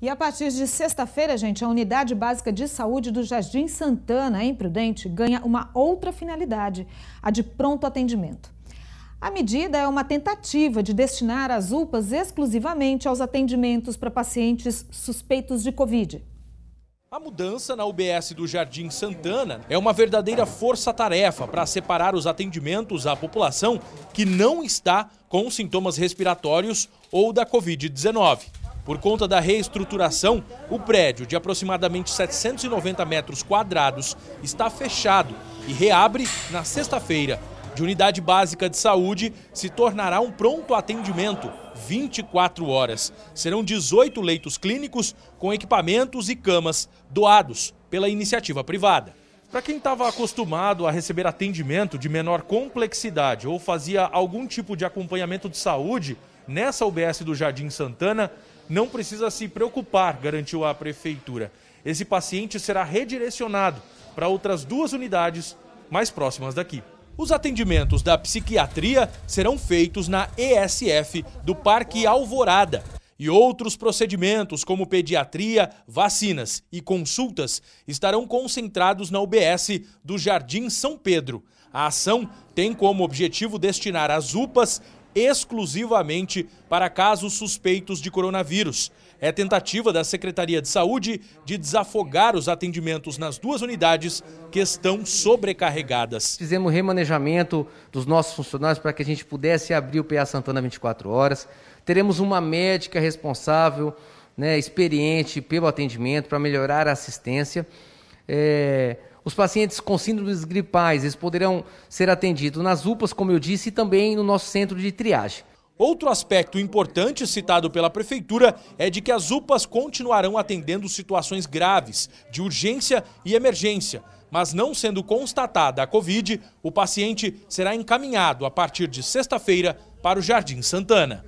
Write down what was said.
E a partir de sexta-feira, gente, a Unidade Básica de Saúde do Jardim Santana, em Prudente, ganha uma outra finalidade, a de pronto atendimento. A medida é uma tentativa de destinar as UPAs exclusivamente aos atendimentos para pacientes suspeitos de Covid. A mudança na UBS do Jardim Santana é uma verdadeira força-tarefa para separar os atendimentos à população que não está com sintomas respiratórios ou da Covid-19. Por conta da reestruturação, o prédio de aproximadamente 790 metros quadrados está fechado e reabre na sexta-feira. De unidade básica de saúde, se tornará um pronto atendimento 24 horas. Serão 18 leitos clínicos com equipamentos e camas doados pela iniciativa privada. Para quem estava acostumado a receber atendimento de menor complexidade ou fazia algum tipo de acompanhamento de saúde, nessa UBS do Jardim Santana não precisa se preocupar, garantiu a prefeitura. Esse paciente será redirecionado para outras duas unidades mais próximas daqui. Os atendimentos da psiquiatria serão feitos na ESF do Parque Alvorada. E outros procedimentos, como pediatria, vacinas e consultas, estarão concentrados na UBS do Jardim São Pedro. A ação tem como objetivo destinar às UPAs exclusivamente para casos suspeitos de coronavírus. É tentativa da Secretaria de Saúde de desafogar os atendimentos nas duas unidades que estão sobrecarregadas. Fizemos remanejamento dos nossos funcionários para que a gente pudesse abrir o PA Santana 24 horas. Teremos uma médica responsável, né, experiente pelo atendimento para melhorar a assistência. É os pacientes com síndromes gripais eles poderão ser atendidos nas UPAs, como eu disse, e também no nosso centro de triagem. Outro aspecto importante citado pela Prefeitura é de que as UPAs continuarão atendendo situações graves, de urgência e emergência. Mas não sendo constatada a Covid, o paciente será encaminhado a partir de sexta-feira para o Jardim Santana.